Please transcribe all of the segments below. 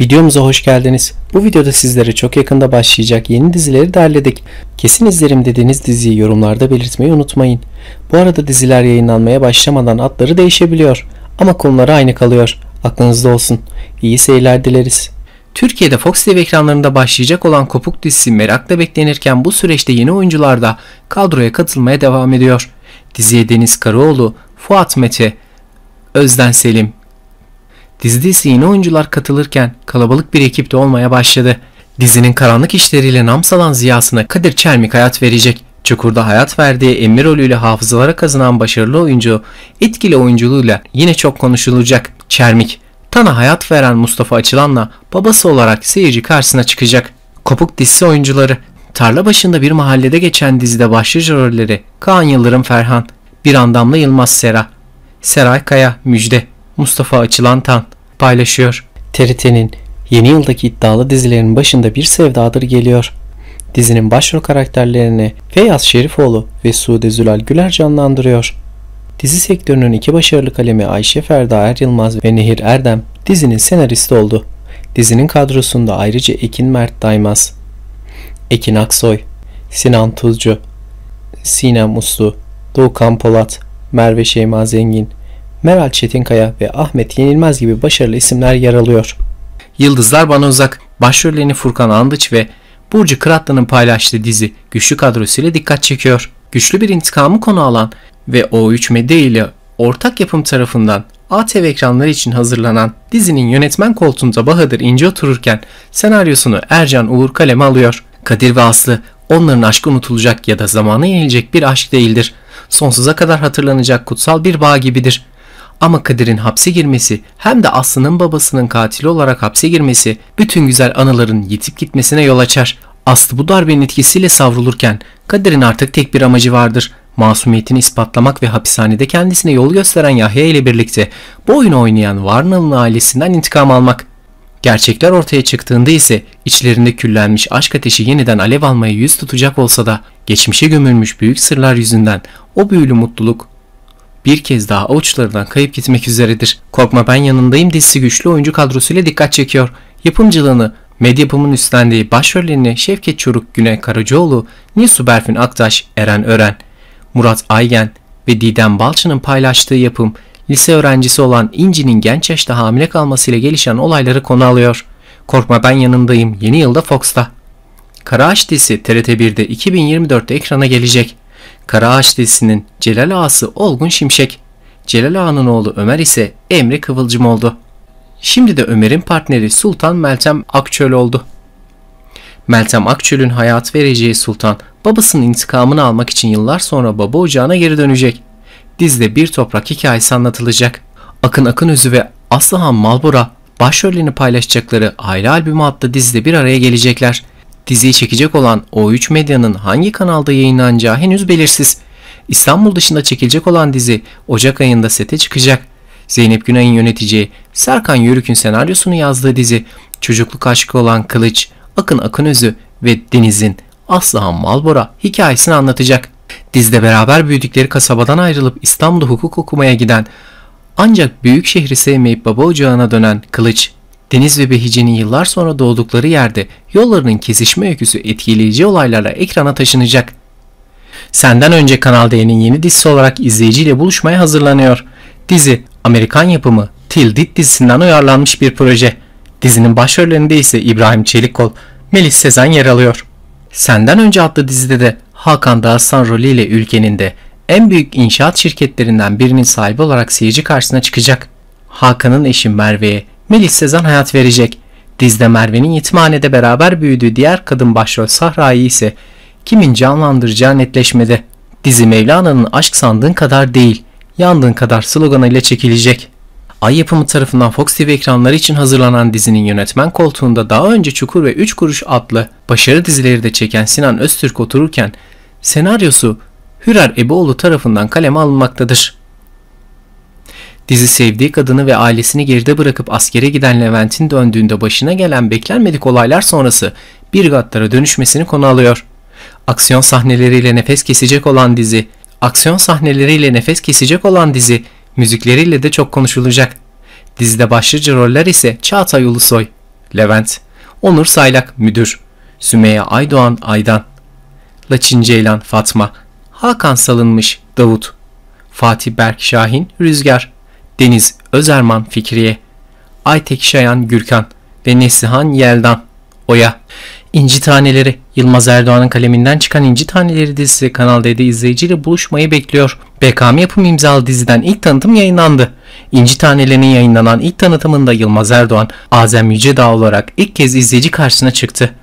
Videomuza hoş geldiniz. Bu videoda sizlere çok yakında başlayacak yeni dizileri derledik. Kesin izlerim dediğiniz diziyi yorumlarda belirtmeyi unutmayın. Bu arada diziler yayınlanmaya başlamadan adları değişebiliyor ama konuları aynı kalıyor. Aklınızda olsun. İyi seyirler dileriz. Türkiye'de Fox TV ekranlarında başlayacak olan Kopuk dizisi merakla beklenirken bu süreçte yeni oyuncular da kadroya katılmaya devam ediyor. Diziye Deniz Karaoğlu, Fuat Mete, Özden Selim, Dizide ise yeni oyuncular katılırken kalabalık bir ekip de olmaya başladı. Dizinin karanlık işleriyle nam salan ziyasına Kadir Çermik hayat verecek. Çukur'da hayat verdiği Emir rolüyle hafızalara kazınan başarılı oyuncu etkili oyunculuğuyla yine çok konuşulacak. Çermik, Tan'a hayat veren Mustafa Açılan'la babası olarak seyirci karşısına çıkacak. Kopuk dizisi oyuncuları Tarla başında bir mahallede geçen dizide başlıca rolleri Kaan Yıldırım Ferhan, Bir Andamlı Yılmaz Sera, Seray Kaya Müjde, Mustafa Açılan Tan, paylaşıyor. TRT'nin yeni yıldaki iddialı dizilerin başında bir sevdadır geliyor. Dizinin başrol karakterlerini Feyyaz Şerifoğlu ve Sude Zülal Güler canlandırıyor. Dizi sektörünün iki başarılı kalemi Ayşe Ferda Er Yılmaz ve Nehir Erdem dizinin senaristi oldu. Dizinin kadrosunda ayrıca Ekin Mert Daymaz, Ekin Aksoy, Sinan Tuzcu, Sinem Uslu, Doğukan Polat, Merve Şeyma Zengin, Meral Çetinkaya ve Ahmet Yenilmez gibi başarılı isimler yer alıyor. Yıldızlar Bana Uzak, başrollerini Furkan Andıç ve Burcu Kıratlı'nın paylaştığı dizi güçlü kadrosuyla dikkat çekiyor. Güçlü bir intikamı konu alan ve O3 Medya ile ortak yapım tarafından ATV ekranları için hazırlanan dizinin yönetmen koltuğunda Bahadır İnce otururken senaryosunu Ercan Uğur kaleme alıyor. Kadir ve Aslı onların aşkı unutulacak ya da zamana yenilecek bir aşk değildir. Sonsuza kadar hatırlanacak kutsal bir bağ gibidir. Ama Kadir'in hapse girmesi hem de Aslı'nın babasının katili olarak hapse girmesi bütün güzel anıların yitip gitmesine yol açar. Aslı bu darbenin etkisiyle savrulurken Kadir'in artık tek bir amacı vardır. Masumiyetini ispatlamak ve hapishanede kendisine yol gösteren Yahya ile birlikte bu oyunu oynayan Varnalı'nın ailesinden intikam almak. Gerçekler ortaya çıktığında ise içlerinde küllenmiş aşk ateşi yeniden alev almaya yüz tutacak olsa da geçmişe gömülmüş büyük sırlar yüzünden o büyülü mutluluk bir kez daha avuçlarından kayıp gitmek üzeredir. Korkma ben yanındayım dizisi güçlü oyuncu kadrosuyla dikkat çekiyor. Yapımcılığını, medyapımın üstlendiği başrollerini Şevket Çoruk, Güney Karacaoğlu, Nisu Berfin Aktaş, Eren Ören, Murat Aygen ve Didem Balçı'nın paylaştığı yapım, lise öğrencisi olan İnci'nin genç yaşta hamile kalmasıyla gelişen olayları konu alıyor. Korkma ben yanındayım yeni yılda Fox'ta. Kara Aç dizisi TRT1'de 2024'te ekrana gelecek. Karaağaç dizisinin Celal Ağası Olgun Şimşek, Celal Ağa'nın oğlu Ömer ise Emre Kıvılcım oldu. Şimdi de Ömer'in partneri Sultan Meltem Akçöl oldu. Meltem Akçöl'ün hayat vereceği Sultan, babasının intikamını almak için yıllar sonra baba ocağına geri dönecek. Dizde bir toprak hikayesi anlatılacak. Akın Akınözü ve Aslıhan Malbora başrollerini paylaşacakları Aile Albümü adlı dizide bir araya gelecekler. Diziyi çekecek olan O3 Medya'nın hangi kanalda yayınlanacağı henüz belirsiz. İstanbul dışında çekilecek olan dizi Ocak ayında sete çıkacak. Zeynep Günay'ın yöneteceği Serkan Yörük'ün senaryosunu yazdığı dizi çocukluk aşkı olan Kılıç, Akın Akınözü ve Deniz'in Aslıhan Malbora hikayesini anlatacak. Dizide beraber büyüdükleri kasabadan ayrılıp İstanbul'da hukuk okumaya giden ancak büyük şehri sevmeyip baba ocağına dönen Kılıç Deniz ve Behice'nin yıllar sonra doğdukları yerde yollarının kesişme öyküsü etkileyici olaylarla ekrana taşınacak. Senden önce Kanal D'nin yeni dizisi olarak izleyiciyle buluşmaya hazırlanıyor. Dizi Amerikan yapımı Till Dit dizisinden uyarlanmış bir proje. Dizinin başrollerinde ise İbrahim Çelikkol, Melis Sezen yer alıyor. Senden önce adlı dizide de Hakan Dağıstan rolüyle ülkenin de en büyük inşaat şirketlerinden birinin sahibi olarak seyirci karşısına çıkacak. Hakan'ın eşi Merve'ye Melis Sezan hayat verecek. Dizde Merve'nin yetimhanede beraber büyüdüğü diğer kadın başrol Sahra'yı ise kimin canlandıracağı netleşmedi. Dizi Mevlana'nın aşk sandığın kadar değil, yandığın kadar sloganıyla çekilecek. Ay yapımı tarafından Fox TV ekranları için hazırlanan dizinin yönetmen koltuğunda daha önce Çukur ve Üç Kuruş adlı başarı dizileri de çeken Sinan Öztürk otururken senaryosu Hürer Eboğlu tarafından kaleme alınmaktadır. Dizi sevdiği kadını ve ailesini geride bırakıp askere giden Levent'in döndüğünde başına gelen beklenmedik olaylar sonrası bir gattara dönüşmesini konu alıyor. Aksiyon sahneleriyle nefes kesecek olan dizi, aksiyon sahneleriyle nefes kesecek olan dizi, müzikleriyle de çok konuşulacak. Dizide başlıca roller ise Çağatay Ulusoy, Levent, Onur Saylak Müdür, Sümeyye Aydoğan Aydan, Laçin Ceylan Fatma, Hakan Salınmış Davut, Fatih Berk Şahin Rüzgar, Deniz Özerman Fikriye, Aytek Şayan Gürkan ve Neslihan Yeldan Oya. İnci Taneleri Yılmaz Erdoğan'ın kaleminden çıkan İnci Taneleri dizisi Kanal D'de izleyiciyle buluşmayı bekliyor. BKM yapım imzalı diziden ilk tanıtım yayınlandı. İnci Taneleri'nin yayınlanan ilk tanıtımında Yılmaz Erdoğan, Azem Yücedağ olarak ilk kez izleyici karşısına çıktı.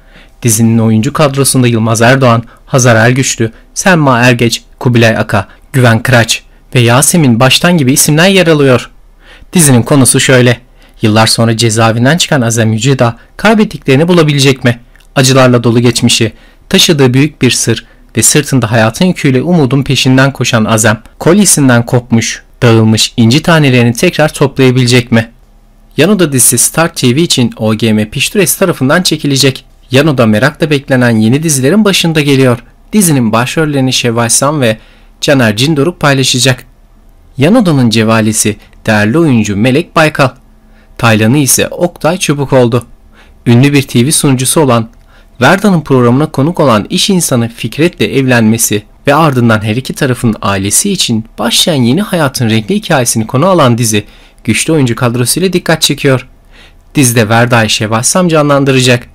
Dizinin oyuncu kadrosunda Yılmaz Erdoğan, Hazar Ergüçlü, Selma Ergeç, Kubilay Aka, Güven Kıraç, ve Yasemin Baştan gibi isimler yer alıyor. Dizinin konusu şöyle. Yıllar sonra cezaevinden çıkan Azem Yüceda kaybettiklerini bulabilecek mi? Acılarla dolu geçmişi, taşıdığı büyük bir sır ve sırtında hayatın yüküyle umudun peşinden koşan Azem, kolyesinden kopmuş, dağılmış inci tanelerini tekrar toplayabilecek mi? Yanoda dizisi Star TV için OGM Piştures tarafından çekilecek. Yanoda merakla beklenen yeni dizilerin başında geliyor. Dizinin başrollerini Şevval Sam ve Caner Cindoruk paylaşacak. Yan odanın cevalesi değerli oyuncu Melek Baykal. Taylanı ise Oktay Çubuk oldu. Ünlü bir TV sunucusu olan Verda'nın programına konuk olan iş insanı Fikret'le evlenmesi ve ardından her iki tarafın ailesi için başlayan yeni hayatın renkli hikayesini konu alan dizi güçlü oyuncu kadrosuyla dikkat çekiyor. Dizide Verda'yı Şevval canlandıracak.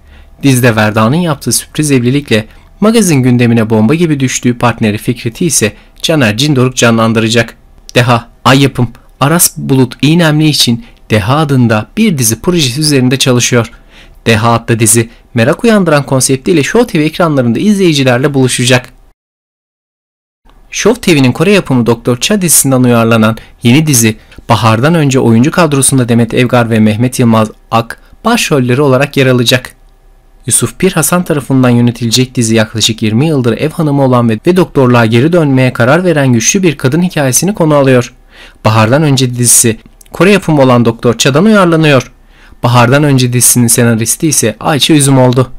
Dizide Verda'nın yaptığı sürpriz evlilikle Magazin gündemine bomba gibi düştüğü partneri Fikret'i ise Caner Cindoruk canlandıracak. Deha, Ay Yapım, Aras Bulut İğnemli için Deha adında bir dizi projesi üzerinde çalışıyor. Deha adlı dizi merak uyandıran konseptiyle Show TV ekranlarında izleyicilerle buluşacak. Show TV'nin Kore yapımı Doktor Cha dizisinden uyarlanan yeni dizi Bahar'dan önce oyuncu kadrosunda Demet Evgar ve Mehmet Yılmaz Ak başrolleri olarak yer alacak. Yusuf Pir Hasan tarafından yönetilecek dizi yaklaşık 20 yıldır ev hanımı olan ve, ve doktorluğa geri dönmeye karar veren güçlü bir kadın hikayesini konu alıyor. Bahardan önce dizisi Kore yapımı olan Doktor Ça'dan uyarlanıyor. Bahardan önce dizisinin senaristi ise Ayça Üzüm oldu.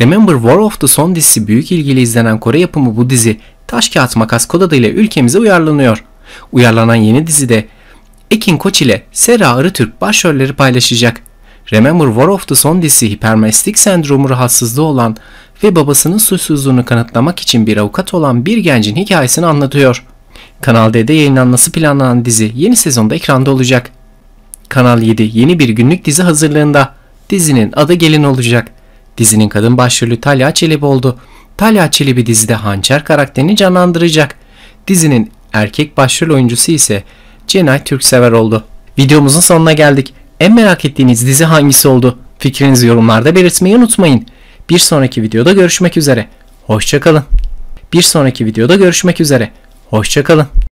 Remember War of the Son dizisi büyük ilgiyle izlenen Kore yapımı bu dizi Taş Kağıt Makas kod adıyla ülkemize uyarlanıyor. Uyarlanan yeni dizide Ekin Koç ile Sera Arıtürk başrolleri paylaşacak. Remember War of the dizisi hipermestik sendromu rahatsızlığı olan ve babasının suçsuzluğunu kanıtlamak için bir avukat olan bir gencin hikayesini anlatıyor. Kanal D'de yayınlanması planlanan dizi yeni sezonda ekranda olacak. Kanal 7 yeni bir günlük dizi hazırlığında. Dizinin adı Gelin olacak. Dizinin kadın başrolü Talya Çelebi oldu. Talya Çelebi dizide hançer karakterini canlandıracak. Dizinin erkek başrol oyuncusu ise Cenay Türksever oldu. Videomuzun sonuna geldik. En merak ettiğiniz dizi hangisi oldu? Fikrinizi yorumlarda belirtmeyi unutmayın. Bir sonraki videoda görüşmek üzere. Hoşçakalın. Bir sonraki videoda görüşmek üzere. Hoşçakalın.